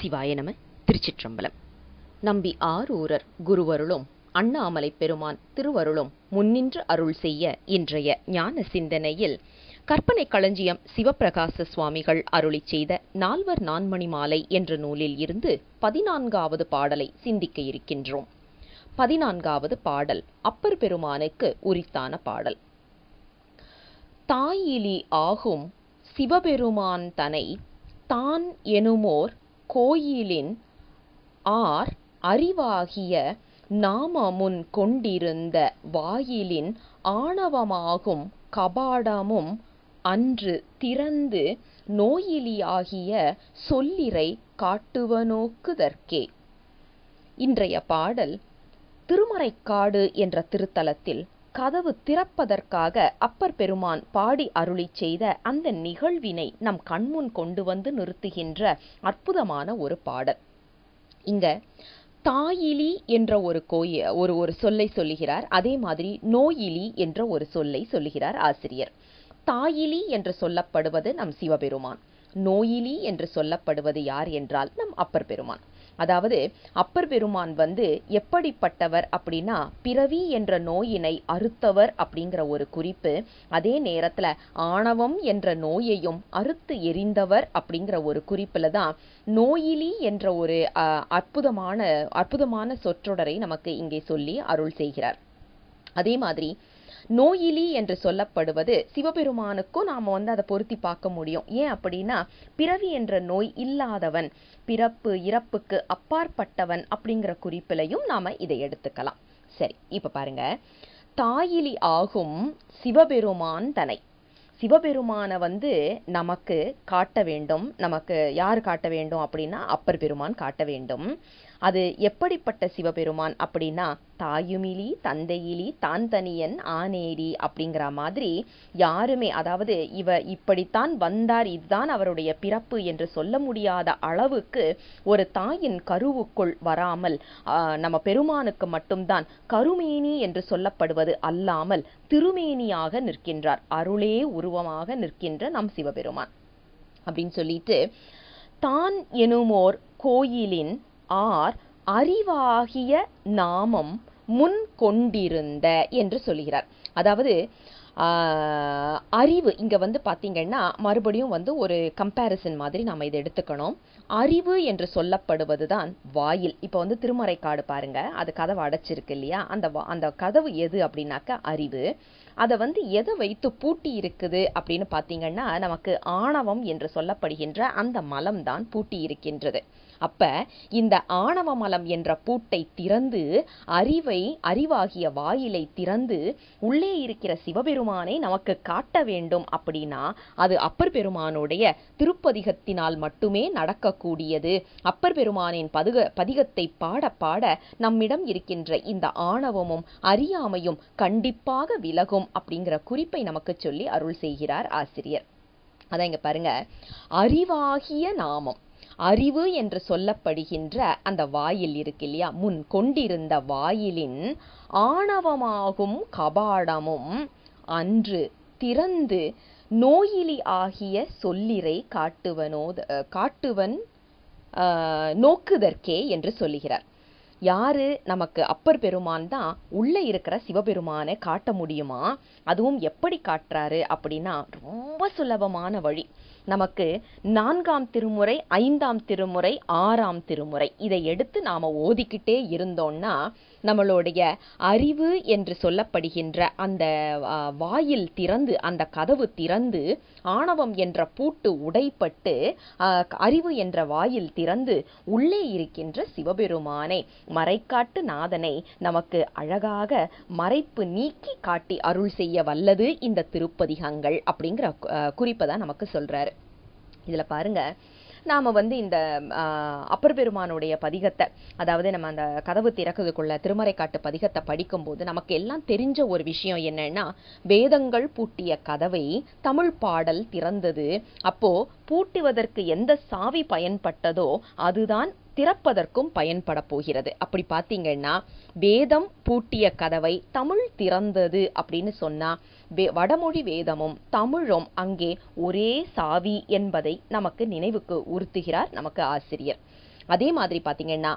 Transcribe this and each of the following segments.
சிவாய நம திருச்சிற்றம்பலம் நம்பி ஆரூரர் குருவருளும் அண்ணாமலை பெருமான் திருவருளும் முன்னின்று அருள் செய்ய இன்றைய ஞான சிந்தனையில் கற்பனை களஞ்சியம் சிவபிரகாச சுவாமிகள் அருளி செய்த நால்வர் நான்மணி மாலை என்ற நூலில் இருந்து பதினான்காவது பாடலை சிந்திக்க இருக்கின்றோம் பதினான்காவது பாடல் அப்பர் பெருமானுக்கு உரித்தான பாடல் தாயிலி ஆகும் சிவபெருமான் தனை தான் எனுமோர் கோயிலின் ஆர் அறிவாகிய நாமமுன் கொண்டிருந்த வாயிலின் ஆணவமாகும் கபாடமும் அன்று திறந்து நோயிலியாகிய சொல்லிரை காட்டுவனோக்குதற்கே. இன்றைய பாடல் திருமறைக்காடு என்ற திருத்தலத்தில் கதவு திறப்பதற்காக அப்பர் பெருமான் பாடி அருளி செய்த அந்த நிகழ்வினை நம் கண்முன் கொண்டு வந்து நிறுத்துகின்ற அற்புதமான ஒரு பாடல் இங்க தாயிலி என்ற ஒரு கோய ஒரு ஒரு சொல்லை சொல்லுகிறார் அதே மாதிரி நோயிலி என்ற ஒரு சொல்லை சொல்லுகிறார் ஆசிரியர் தாயிலி என்று சொல்லப்படுவது நம் சிவபெருமான் நோயிலி என்று சொல்லப்படுவது யார் என்றால் நம் அப்பர் பெருமான் அதாவது அப்பர் பெருமான் வந்து எப்படிப்பட்டவர் அப்படின்னா பிறவி என்ற நோயினை அறுத்தவர் அப்படிங்கிற ஒரு குறிப்பு அதே நேரத்தில் ஆணவம் என்ற நோயையும் அறுத்து எரிந்தவர் அப்படிங்கிற ஒரு குறிப்பில் தான் நோயிலி என்ற ஒரு அற்புதமான அற்புதமான சொற்றொடரை நமக்கு இங்கே சொல்லி அருள் செய்கிறார் அதே மாதிரி நோயிலி என்று சொல்லப்படுவது சிவபெருமானுக்கும் நாம வந்து அதை பொருத்தி பார்க்க முடியும் ஏன் அப்படின்னா பிறவி என்ற நோய் இல்லாதவன் பிறப்பு இறப்புக்கு அப்பாற்பட்டவன் அப்படிங்கிற குறிப்பிலையும் நாம இதை எடுத்துக்கலாம் சரி இப்ப பாருங்க தாயிலி ஆகும் சிவபெருமான் தனை சிவபெருமானை வந்து நமக்கு காட்ட வேண்டும் நமக்கு யார் காட்ட வேண்டும் அப்படின்னா அப்பர் பெருமான் காட்ட வேண்டும் அது எப்படிப்பட்ட சிவபெருமான் அப்படின்னா தாயுமிலி தந்தையிலி தான் தனியன் ஆனேரி அப்படிங்கிற மாதிரி யாருமே அதாவது இவ இப்படித்தான் வந்தார் இதுதான் அவருடைய பிறப்பு என்று சொல்ல முடியாத அளவுக்கு ஒரு தாயின் கருவுக்குள் வராமல் நம்ம பெருமானுக்கு மட்டும்தான் கருமேனி என்று சொல்லப்படுவது அல்லாமல் திருமேனியாக நிற்கின்றார் அருளே உருவமாக நிற்கின்ற நம் சிவபெருமான் அப்படின்னு சொல்லிட்டு தான் எனுமோர் கோயிலின் ஆர் அறிவாகிய நாமம் முன் கொண்டிருந்த என்று சொல்கிறார் அதாவது அறிவு இங்கே வந்து பார்த்திங்கன்னா மறுபடியும் வந்து ஒரு கம்பேரிசன் மாதிரி நம்ம இதை எடுத்துக்கணும் அறிவு என்று சொல்லப்படுவது தான் வாயில் இப்போ வந்து திருமறை காடு பாருங்க அது கதவை அடைச்சிருக்கு இல்லையா அந்த அந்த கதவு எது அப்படின்னாக்க அறிவு அதை வந்து எதை வைத்து பூட்டி இருக்குது அப்படின்னு பார்த்தீங்கன்னா நமக்கு ஆணவம் என்று சொல்லப்படுகின்ற அந்த மலம் தான் பூட்டி இருக்கின்றது அப்ப இந்த ஆணவ மலம் என்ற பூட்டை திறந்து அறிவை அறிவாகிய வாயிலை திறந்து உள்ளே இருக்கிற சிவபெருமானை நமக்கு காட்ட வேண்டும் அப்படின்னா அது அப்பர் பெருமானுடைய திருப்பதிகத்தினால் மட்டுமே நடக்கக்கூடியது அப்பர் பெருமானின் பதுக பதிகத்தை பாட பாட நம்மிடம் இருக்கின்ற இந்த ஆணவமும் அறியாமையும் கண்டிப்பாக விலகும் அப்படிங்கிற குறிப்பை நமக்கு சொல்லி அருள் செய்கிறார் ஆசிரியர் அதான் இங்க பாருங்க அறிவாகிய நாமம் அறிவு என்று சொல்லப்படுகின்ற அந்த வாயில் இருக்கு இல்லையா முன் கொண்டிருந்த வாயிலின் ஆணவமாகும் கபாடமும் அன்று திறந்து நோயிலி ஆகிய சொல்லிரை காட்டுவனோ காட்டுவன் நோக்குதற்கே என்று சொல்லுகிறார் யாரு நமக்கு அப்பர் பெருமான் தான் உள்ளே இருக்கிற சிவபெருமானை காட்ட முடியுமா அதுவும் எப்படி காட்டுறாரு அப்படின்னா ரொம்ப சுலபமான வழி நமக்கு நான்காம் திருமுறை ஐந்தாம் திருமுறை ஆறாம் திருமுறை இதை எடுத்து நாம் ஓதிக்கிட்டே இருந்தோம்னா நம்மளுடைய அறிவு என்று சொல்லப்படுகின்ற அந்த வாயில் திறந்து அந்த கதவு திறந்து ஆணவம் என்ற பூட்டு உடைப்பட்டு அறிவு என்ற வாயில் திறந்து உள்ளே இருக்கின்ற சிவபெருமானை மறைக்காட்டு நாதனை நமக்கு அழகாக மறைப்பு நீக்கி காட்டி அருள் செய்ய வல்லது இந்த திருப்பதிகங்கள் அப்படிங்கிற குறிப்பை தான் நமக்கு சொல்கிறாரு இதில் பாருங்கள் நாம் வந்து இந்த அப்பர் பெருமானுடைய பதிகத்தை அதாவது நம்ம அந்த கதவு திறக்குதுக்குள்ள திருமறைக்காட்டு பதிகத்தை படிக்கும்போது நமக்கு எல்லாம் தெரிஞ்ச ஒரு விஷயம் என்னன்னா வேதங்கள் பூட்டிய கதவை தமிழ் பாடல் திறந்தது அப்போ பூட்டுவதற்கு எந்த சாவி பயன்பட்டதோ அதுதான் திறப்பதற்கும் பயன்பட போகிறது அப்படி பார்த்தீங்கன்னா வேதம் பூட்டிய கதவை தமிழ் திறந்தது அப்படின்னு சொன்னா வடமொழி வேதமும் தமிழும் அங்கே ஒரே சாவி என்பதை நமக்கு நினைவுக்கு உறுத்துகிறார் நமக்கு ஆசிரியர் அதே மாதிரி பார்த்தீங்கன்னா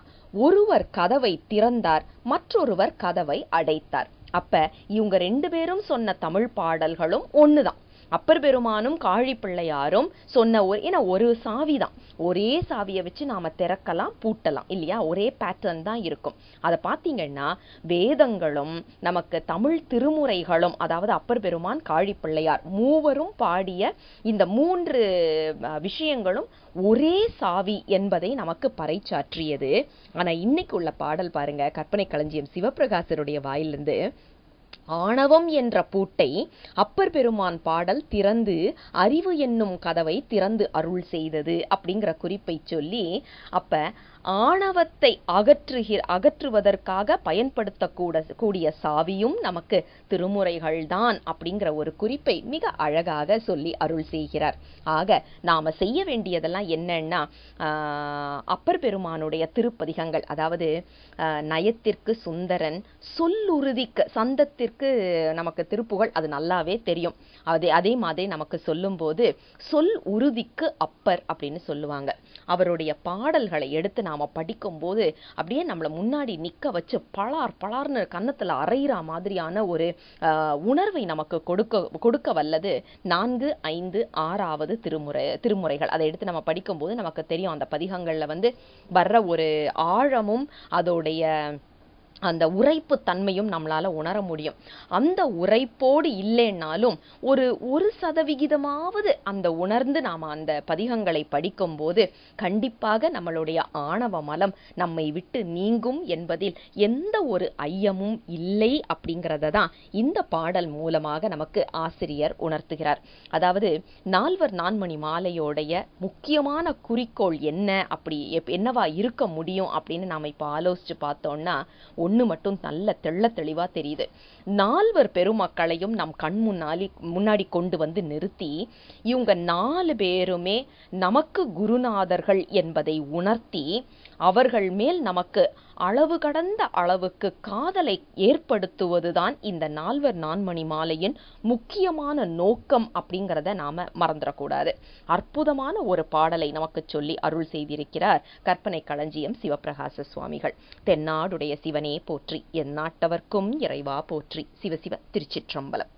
ஒருவர் கதவை திறந்தார் மற்றொருவர் கதவை அடைத்தார் அப்ப இவங்க ரெண்டு பேரும் சொன்ன தமிழ் பாடல்களும் ஒண்ணுதான் அப்பர் பெருமானும் காழி பிள்ளையாரும் சொன்ன ஒரு ஏன்னா ஒரு சாவி தான் ஒரே சாவியை வச்சு நாம் திறக்கலாம் பூட்டலாம் இல்லையா ஒரே பேட்டர்ன் தான் இருக்கும் அதை பார்த்தீங்கன்னா வேதங்களும் நமக்கு தமிழ் திருமுறைகளும் அதாவது அப்பர் பெருமான் காழி பிள்ளையார் மூவரும் பாடிய இந்த மூன்று விஷயங்களும் ஒரே சாவி என்பதை நமக்கு பறைச்சாற்றியது ஆனால் இன்னைக்கு உள்ள பாடல் பாருங்க கற்பனை களஞ்சியம் சிவபிரகாசருடைய வாயிலிருந்து ஆணவம் என்ற பூட்டை அப்பர் பெருமான் பாடல் திறந்து அறிவு என்னும் கதவை திறந்து அருள் செய்தது அப்படிங்கிற குறிப்பை சொல்லி அப்ப ஆணவத்தை அகற்றுகிற அகற்றுவதற்காக பயன்படுத்தக்கூட கூடிய சாவியும் நமக்கு திருமுறைகள் தான் அப்படிங்கிற ஒரு குறிப்பை மிக அழகாக சொல்லி அருள் செய்கிறார் ஆக நாம் செய்ய வேண்டியதெல்லாம் என்னன்னா அப்பர் பெருமானுடைய திருப்பதிகங்கள் அதாவது நயத்திற்கு சுந்தரன் சொல்லுறுதிக்கு சந்தத்திற்கு நமக்கு திருப்புகள் அது நல்லாவே தெரியும் அதே அதே மாதிரி நமக்கு சொல்லும்போது சொல் உறுதிக்கு அப்பர் அப்படின்னு சொல்லுவாங்க அவருடைய பாடல்களை எடுத்து நாம் படிக்கும்போது அப்படியே நம்மளை முன்னாடி நிற்க வச்சு பளார் பலார்னு கன்னத்தில் அரைகிற மாதிரியான ஒரு உணர்வை நமக்கு கொடுக்க கொடுக்க வல்லது நான்கு ஐந்து ஆறாவது திருமுறை திருமுறைகள் அதை எடுத்து நம்ம படிக்கும்போது நமக்கு தெரியும் அந்த பதிகங்களில் வந்து வர்ற ஒரு ஆழமும் அதோடைய அந்த உரைப்பு தன்மையும் நம்மளால் உணர முடியும் அந்த உரைப்போடு இல்லைன்னாலும் ஒரு ஒரு சதவிகிதமாவது அந்த உணர்ந்து நாம் அந்த பதிகங்களை படிக்கும்போது கண்டிப்பாக நம்மளுடைய ஆணவ மலம் நம்மை விட்டு நீங்கும் என்பதில் எந்த ஒரு ஐயமும் இல்லை அப்படிங்கிறத தான் இந்த பாடல் மூலமாக நமக்கு ஆசிரியர் உணர்த்துகிறார் அதாவது நால்வர் நான்மணி மாலையோடைய முக்கியமான குறிக்கோள் என்ன அப்படி என்னவா இருக்க முடியும் அப்படின்னு நாம் இப்போ ஆலோசித்து பார்த்தோம்னா ஒன்று மட்டும் நல்ல தெள்ள தெளிவாக தெரியுது நால்வர் பெருமக்களையும் நம் கண் முன்னாலி முன்னாடி கொண்டு வந்து நிறுத்தி இவங்க நாலு பேருமே நமக்கு குருநாதர்கள் என்பதை உணர்த்தி அவர்கள் மேல் நமக்கு அளவு கடந்த அளவுக்கு காதலை ஏற்படுத்துவதுதான் இந்த நால்வர் நான்மணி மாலையின் முக்கியமான நோக்கம் அப்படிங்கிறத நாம மறந்துடக்கூடாது அற்புதமான ஒரு பாடலை நமக்கு சொல்லி அருள் செய்திருக்கிறார் கற்பனை களஞ்சியம் சிவபிரகாச சுவாமிகள் தென்னாடுடைய சிவனே போற்றி எந்நாட்டவர்க்கும் இறைவா போற்றி சிவசிவ திருச்சிற்றம்பலம்